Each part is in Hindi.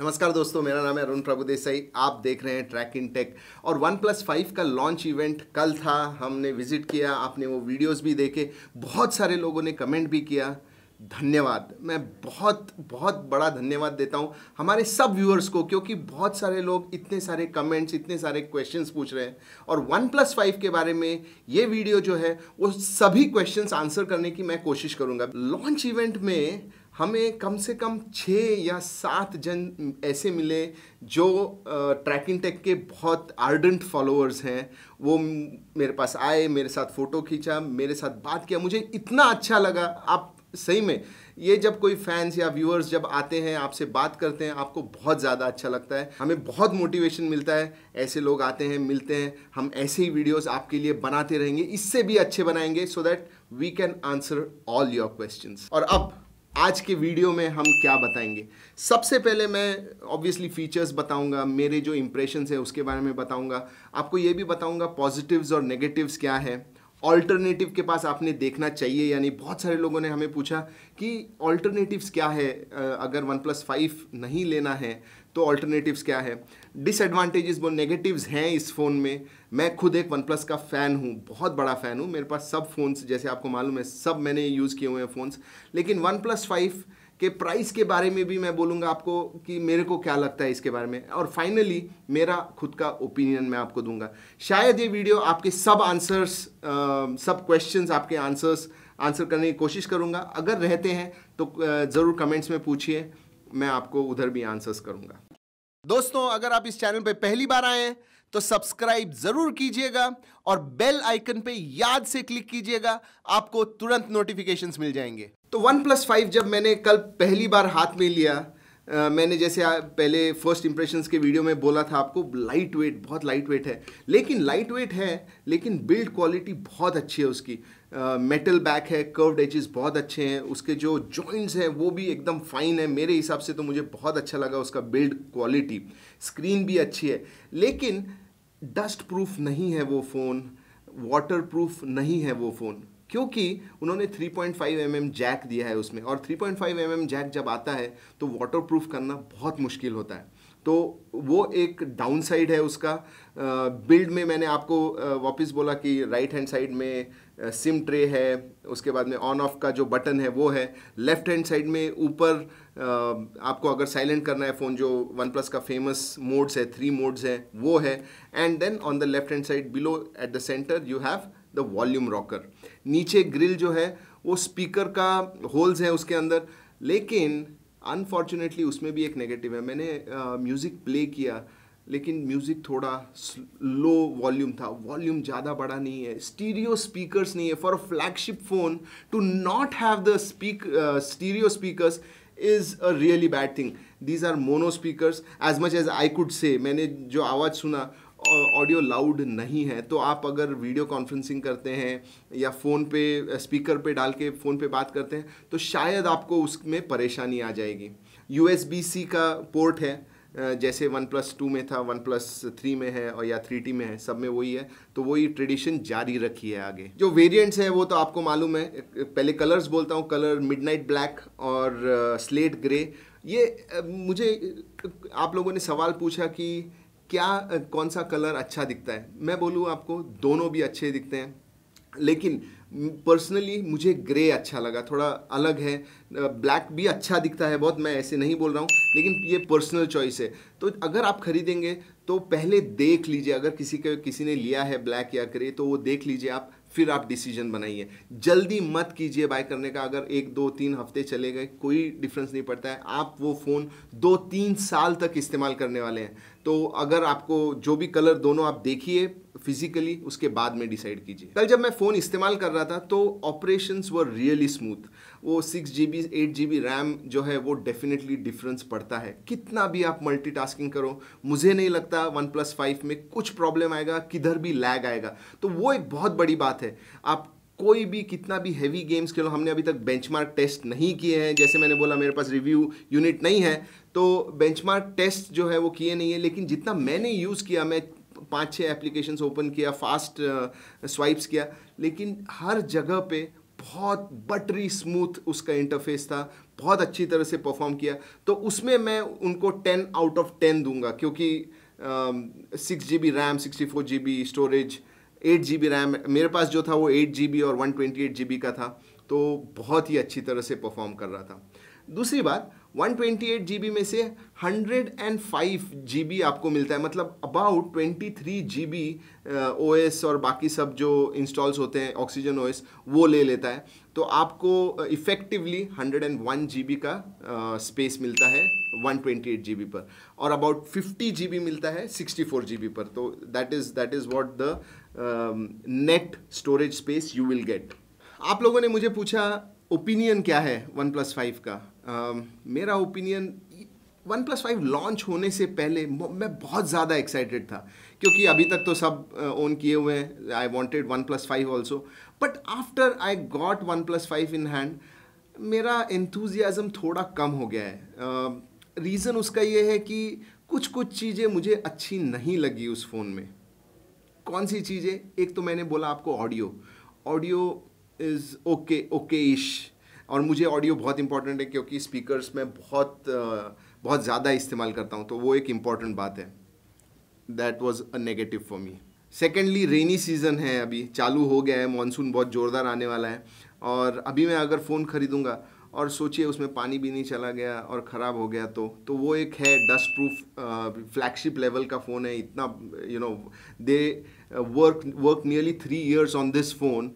नमस्कार दोस्तों मेरा नाम है अरुण प्रभुदेसाई आप देख रहे हैं ट्रैक इन टेक और वन प्लस फाइव का लॉन्च इवेंट कल था हमने विजिट किया आपने वो वीडियोस भी देखे बहुत सारे लोगों ने कमेंट भी किया धन्यवाद मैं बहुत बहुत बड़ा धन्यवाद देता हूँ हमारे सब व्यूअर्स को क्योंकि बहुत सारे लोग इतने सारे कमेंट्स इतने सारे क्वेश्चंस पूछ रहे हैं और वन प्लस फाइव के बारे में ये वीडियो जो है वो सभी क्वेश्चंस आंसर करने की मैं कोशिश करूँगा लॉन्च इवेंट में हमें कम से कम छः या सात जन ऐसे मिले जो ट्रैकिंग टेक के बहुत आर्डेंट फॉलोअर्स हैं वो मेरे पास आए मेरे साथ फ़ोटो खींचा मेरे साथ बात किया मुझे इतना अच्छा लगा आप सही में ये जब कोई फैंस या व्यूअर्स जब आते हैं आपसे बात करते हैं आपको बहुत ज़्यादा अच्छा लगता है हमें बहुत मोटिवेशन मिलता है ऐसे लोग आते हैं मिलते हैं हम ऐसे ही वीडियोस आपके लिए बनाते रहेंगे इससे भी अच्छे बनाएंगे so that we can answer all your questions और अब आज के वीडियो में हम क्या बताएंगे सबसे पहले मैं ऑब्वियसली फीचर्स बताऊंगा मेरे जो इम्प्रेशंस है उसके बारे में बताऊंगा आपको ये भी बताऊंगा पॉजिटिव्स और नेगेटिव्स क्या है ऑल्टरनेटिव के पास आपने देखना चाहिए यानी बहुत सारे लोगों ने हमें पूछा कि ऑल्टरनेटिव्स क्या है अगर वन प्लस फाइव नहीं लेना है तो ऑल्टरनेटिव्स क्या है डिसएडवांटेजेस वो नेगेटिव्स हैं इस फ़ोन में मैं खुद एक वन प्लस का फ़ैन हूँ बहुत बड़ा फ़ैन हूँ मेरे पास सब फ़ोन्स जैसे आपको मालूम है सब मैंने यूज़ किए हुए हैं फ़ोन्स लेकिन वन प्लस फाइव के प्राइस के बारे में भी मैं बोलूँगा आपको कि मेरे को क्या लगता है इसके बारे में और फाइनली मेरा खुद का ओपिनियन मैं आपको दूंगा शायद ये वीडियो आपके सब आंसर्स सब क्वेश्चंस आपके आंसर्स आंसर करने की कोशिश करूँगा अगर रहते हैं तो ज़रूर कमेंट्स में पूछिए मैं आपको उधर भी आंसर्स करूँगा दोस्तों अगर आप इस चैनल पर पहली बार आए हैं तो सब्सक्राइब जरूर कीजिएगा और बेल आइकन पे याद से क्लिक कीजिएगा आपको तुरंत नोटिफिकेशंस मिल जाएंगे तो वन प्लस फाइव जब मैंने कल पहली बार हाथ में लिया मैंने जैसे पहले फर्स्ट इंप्रेशंस के वीडियो में बोला था आपको लाइट वेट बहुत लाइट वेट है लेकिन लाइट वेट है लेकिन बिल्ड क्वालिटी बहुत अच्छी है उसकी मेटल uh, बैक है कर्व्ड एजेस बहुत अच्छे हैं उसके जो जॉइंट्स हैं वो भी एकदम फाइन है मेरे हिसाब से तो मुझे बहुत अच्छा लगा उसका बिल्ड क्वालिटी स्क्रीन भी अच्छी है लेकिन डस्ट प्रूफ नहीं है वो फ़ोन वाटर प्रूफ नहीं है वो फ़ोन क्योंकि उन्होंने 3.5 पॉइंट mm जैक दिया है उसमें और 3.5 पॉइंट mm जैक जब आता है तो वाटरप्रूफ करना बहुत मुश्किल होता है तो वो एक डाउन साइड है उसका बिल्ड में मैंने आपको वापस बोला कि राइट हैंड साइड में सिम ट्रे है उसके बाद में ऑन ऑफ का जो बटन है वो है लेफ्ट हैंड साइड में ऊपर आपको अगर साइलेंट करना है फ़ोन जो वन प्लस का फेमस मोड्स है थ्री मोड्स है वो है and then on the left hand side below at the centre you have the volume rocker नीचे ग्रिल जो है वो स्पीकर का होल्स है उसके अंदर लेकिन अनफॉर्चुनेटली उसमें भी एक नेगेटिव है मैंने म्यूज़िक uh, प्ले किया लेकिन म्यूज़िक थोड़ा लो वॉल्यूम था वॉल्यूम ज़्यादा बड़ा नहीं है स्टीरियो स्पीकर्स नहीं है for a flagship phone to not have the speak stereo speakers is a really bad thing these are mono speakers as much as I could say मैंने जो आवाज़ सुना ऑडियो लाउड नहीं है तो आप अगर वीडियो कॉन्फ्रेंसिंग करते हैं या फ़ोन पे स्पीकर पे डाल के फ़ोन पे बात करते हैं तो शायद आपको उसमें परेशानी आ जाएगी यू एस बी सी का पोर्ट है जैसे वन प्लस टू में था वन प्लस थ्री में है और या थ्री टी में है सब में वही है तो वही ट्रेडिशन जारी रखी है आगे जो वेरिएंट्स हैं वो तो आपको मालूम है पहले कलर्स बोलता हूँ कलर मिडनाइट ब्लैक और स्लेट ग्रे ये मुझे आप लोगों ने सवाल पूछा कि क्या कौन सा कलर अच्छा दिखता है मैं बोलूँ आपको दोनों भी अच्छे दिखते हैं लेकिन पर्सनली मुझे ग्रे अच्छा लगा थोड़ा अलग है ब्लैक भी अच्छा दिखता है बहुत मैं ऐसे नहीं बोल रहा हूँ लेकिन ये पर्सनल चॉइस है तो अगर आप खरीदेंगे तो पहले देख लीजिए अगर किसी के किसी ने लिया है ब्लैक या ग्रे तो वो देख लीजिए आप फिर आप डिसीजन बनाइए जल्दी मत कीजिए बाय करने का अगर एक दो तीन हफ्ते चले गए कोई डिफरेंस नहीं पड़ता है आप वो फ़ोन दो तीन साल तक इस्तेमाल करने वाले हैं तो अगर आपको जो भी कलर दोनों आप देखिए फिजिकली उसके बाद में डिसाइड कीजिए कल जब मैं फ़ोन इस्तेमाल कर रहा था तो ऑपरेशन वर रियली स्मूथ वो six G B eight G B RAM जो है वो डेफिनेटली डिफरेंस पड़ता है कितना भी आप मल्टी करो मुझे नहीं लगता वन प्लस फाइव में कुछ प्रॉब्लम आएगा किधर भी लैग आएगा तो वो एक बहुत बड़ी बात है आप कोई भी कितना भी हैवी गेम्स खेलो हमने अभी तक बेंचमार्क टेस्ट नहीं किए हैं जैसे मैंने बोला मेरे पास रिव्यू यूनिट नहीं है तो बेंचमार्क टेस्ट जो है वो किए नहीं है लेकिन जितना मैंने यूज़ किया मैं पाँच छः एप्लीकेशंस ओपन किया फास्ट स्वाइप्स uh, किया लेकिन हर जगह पे बहुत बटरी स्मूथ उसका इंटरफेस था बहुत अच्छी तरह से परफॉर्म किया तो उसमें मैं उनको टेन आउट ऑफ टेन दूंगा क्योंकि six G B RAM sixty four G B storage eight G B RAM मेरे पास जो था वो एट जी बी और one twenty eight G B का था तो बहुत ही अच्छी तरह से परफॉर्म कर रहा था दूसरी बात one twenty eight G B में से hundred and five G B आपको मिलता है मतलब about twenty three G B O S और बाकी सब जो इंस्टॉल्स होते हैं ऑक्सीजन ओ एस वो ले लेता है तो आपको effectively hundred and one G B का स्पेस मिलता है one twenty eight G B पर और अबाउट फिफ्टी जी बी मिलता है सिक्सटी फोर जी बी पर तो that is that is what the net storage space you will get आप लोगों ने मुझे पूछा ओपिनियन क्या है वन प्लस फाइव का uh, मेरा opinion one plus five launch होने से पहले मैं बहुत ज़्यादा एक्साइटेड था क्योंकि अभी तक तो सब ओन uh, किए हुए हैं I wanted one plus five also but after I got one plus five in hand मेरा इंथ्यूजियाज़म थोड़ा कम हो गया है रीज़न um, uh, उसका ये है कि कुछ कुछ चीज़ें मुझे अच्छी नहीं लगी उस फ़ोन में कौन सी चीज़ें एक तो मैंने बोला आपको audio audio is okay okay ish और मुझे ऑडियो बहुत इंपॉर्टेंट है क्योंकि स्पीकर्स में बहुत बहुत ज़्यादा इस्तेमाल करता हूँ तो वो एक इम्पॉर्टेंट बात है that was a negative for me secondly rainy season है अभी चालू हो गया है मानसून बहुत ज़ोरदार आने वाला है और अभी मैं अगर फ़ोन ख़रीदूँगा और सोचिए उसमें पानी भी नहीं चला गया और ख़राब हो गया तो तो वो एक है डस्ट प्रूफ फ्लैगशिप लेवल का फ़ोन है इतना you know they work work nearly three years on this phone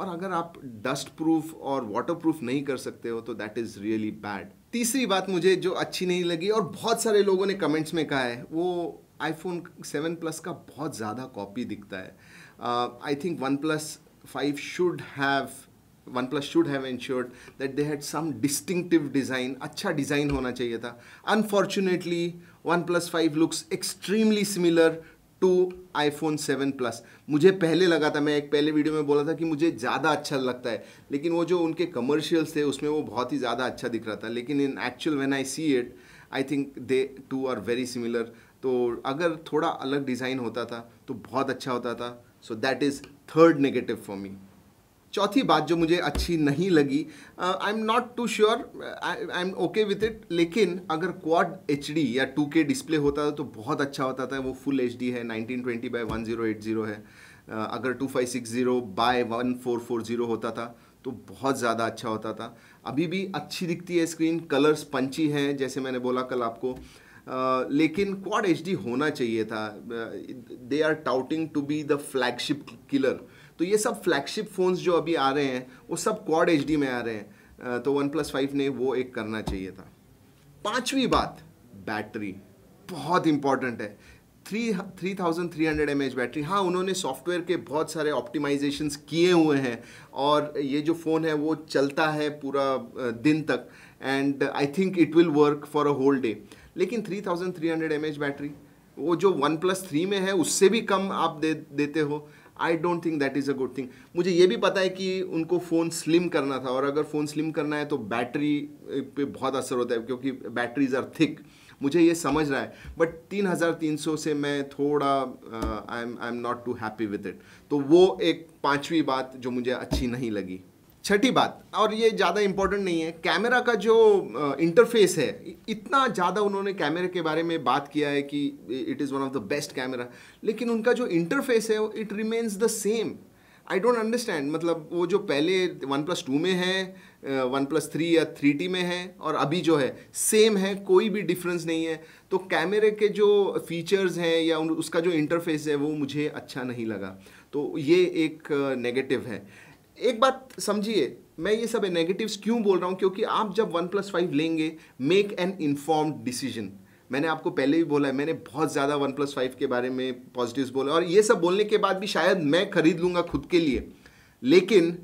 और अगर आप डस्ट प्रूफ और वाटर प्रूफ नहीं कर सकते हो तो दैट इज़ रियली बैड तीसरी बात मुझे जो अच्छी नहीं लगी और बहुत सारे लोगों ने कमेंट्स में कहा है वो आईफोन सेवन प्लस का बहुत ज़्यादा कॉपी दिखता है I think one plus five should have one plus should have ensured that they had some distinctive design अच्छा डिज़ाइन होना चाहिए था unfortunately one plus five looks extremely similar to iPhone seven plus मुझे पहले लगा था मैं एक पहले वीडियो में बोला था कि मुझे ज़्यादा अच्छा लगता है लेकिन वो जो उनके कमर्शियल्स थे उसमें वो बहुत ही ज़्यादा अच्छा दिख रहा था लेकिन in actual when I see it I think they two are very similar तो अगर थोड़ा अलग डिज़ाइन होता था तो बहुत अच्छा होता था so that is third negative for me चौथी बात जो मुझे अच्छी नहीं लगी I am not too sure I am okay with it लेकिन अगर क्वाड एच या 2K डिस्प्ले होता था तो बहुत अच्छा होता था वो फुल एच है 1920 बाय 1080 है uh, अगर zero by one four four zero होता था तो बहुत ज़्यादा अच्छा होता था अभी भी अच्छी दिखती है स्क्रीन कलर्स पंची हैं जैसे मैंने बोला कल आपको Uh, लेकिन क्वाड एच होना चाहिए था they are touting to be the flagship killer तो ये सब फ्लैगशिप फ़ोन्स जो अभी आ रहे हैं वो सब क्वाड एच में आ रहे हैं तो वन प्लस फाइव ने वो एक करना चाहिए था पाँचवीं बात बैटरी बहुत इंपॉर्टेंट है three three thousand three hundred M H battery हाँ उन्होंने सॉफ्टवेयर के बहुत सारे ऑप्टिमाइजेशन किए हुए हैं और ये जो फ़ोन है वो चलता है पूरा दिन तक and I think it will work for a whole day लेकिन three thousand three hundred M H battery वो जो वन प्लस थ्री में है उससे भी कम आप दे देते हो I don't think that is a good thing मुझे ये भी पता है कि उनको फ़ोन स्लिम करना था और अगर फ़ोन स्लिम करना है तो बैटरी पे बहुत असर होता है क्योंकि बैटरीज आर थिक मुझे ये समझ रहा है बट 3,300 से मैं थोड़ा I am I am not too happy with it तो वो एक पांचवी बात जो मुझे अच्छी नहीं लगी छठी बात और ये ज़्यादा इम्पोर्टेंट नहीं है कैमरा का जो इंटरफेस है इतना ज़्यादा उन्होंने कैमरे के बारे में बात किया है कि it is one of the best camera लेकिन उनका जो इंटरफेस है it remains the same I don't understand मतलब वो जो पहले वन प्लस टू में है वन प्लस थ्री या थ्री टी में है और अभी जो है सेम है कोई भी डिफरेंस नहीं है तो कैमरे के जो फीचर्स हैं या उसका जो इंटरफेस है वो मुझे अच्छा नहीं लगा तो ये एक नेगेटिव है एक बात समझिए मैं ये सब नेगेटिव्स क्यों बोल रहा हूँ क्योंकि आप जब वन प्लस फाइव लेंगे मेक एन इन्फॉर्म्ड डिसीजन मैंने आपको पहले भी बोला है मैंने बहुत ज़्यादा वन प्लस फाइव के बारे में पॉजिटिव्स बोला और ये सब बोलने के बाद भी शायद मैं खरीद लूँगा खुद के लिए लेकिन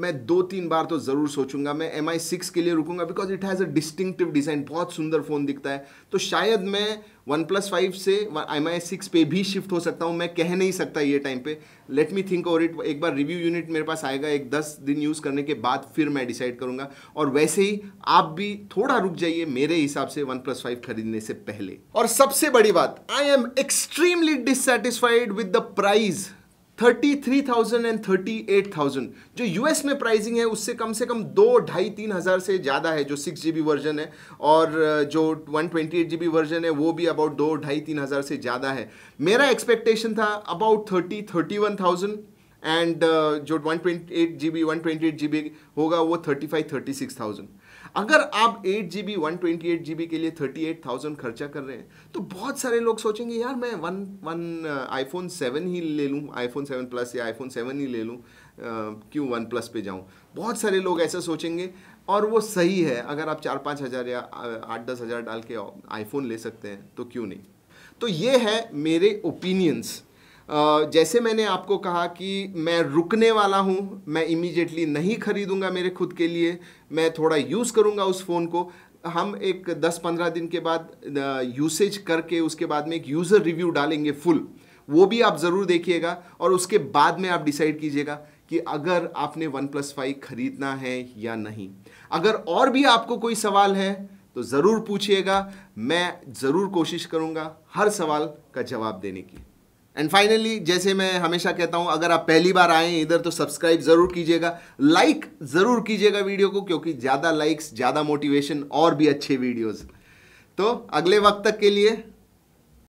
मैं दो तीन बार तो ज़रूर सोचूंगा मैं एम आई सिक्स के लिए रुकूंगा because it has a distinctive design बहुत सुंदर फ़ोन दिखता है तो शायद मैं वन प्लस फाइव से एम आई सिक्स पे भी शिफ्ट हो सकता हूँ मैं कह नहीं सकता ये टाइम पे लेट मी थिंक और इट एक बार रिव्यू यूनिट मेरे पास आएगा एक दस दिन यूज़ करने के बाद फिर मैं डिसाइड करूंगा और वैसे ही आप भी थोड़ा रुक जाइए मेरे हिसाब से वन प्लस फाइव खरीदने से पहले और सबसे बड़ी बात I am extremely dissatisfied with the price thirty three thousand and thirty eight thousand जो यूएस में प्राइसिंग है उससे कम से कम दो ढाई तीन हज़ार से ज़्यादा है जो सिक्स जी बी वर्जन है और जो one twenty eight G B version है वो भी अबाउट दो ढाई तीन हज़ार से ज़्यादा है मेरा एक्सपेक्टेशन था about thirty thirty one thousand and जो one twenty eight G B one twenty eight G B होगा वो thirty five thirty six thousand अगर आप eight G B one twenty eight G B के लिए थर्टी एट थाउजेंड खर्चा कर रहे हैं तो बहुत सारे लोग सोचेंगे यार मैं वन वन आईफोन सेवन ही ले लूँ आईफोन सेवन प्लस या आईफोन सेवन ही ले लूँ uh, क्यों वन प्लस पे जाऊँ बहुत सारे लोग ऐसा सोचेंगे और वो सही है अगर आप चार पाँच हज़ार या uh, आठ दस हज़ार डाल के आईफोन ले सकते हैं तो क्यों नहीं तो ये है मेरे ओपिनियंस जैसे मैंने आपको कहा कि मैं रुकने वाला हूँ मैं इमीजिएटली नहीं खरीदूंगा मेरे खुद के लिए मैं थोड़ा यूज़ करूँगा उस फ़ोन को हम एक 10-15 दिन के बाद यूसेज करके उसके बाद में एक यूज़र रिव्यू डालेंगे फुल वो भी आप ज़रूर देखिएगा और उसके बाद में आप डिसाइड कीजिएगा कि अगर आपने वन प्लस फाइव खरीदना है या नहीं अगर और भी आपको कोई सवाल है तो ज़रूर पूछिएगा मैं ज़रूर कोशिश करूँगा हर सवाल का जवाब देने की एंड फाइनली जैसे मैं हमेशा कहता हूं अगर आप पहली बार आए इधर तो सब्सक्राइब ज़रूर कीजिएगा लाइक ज़रूर कीजिएगा वीडियो को क्योंकि ज़्यादा लाइक्स ज़्यादा मोटिवेशन और भी अच्छे वीडियोज़ तो अगले वक्त तक के लिए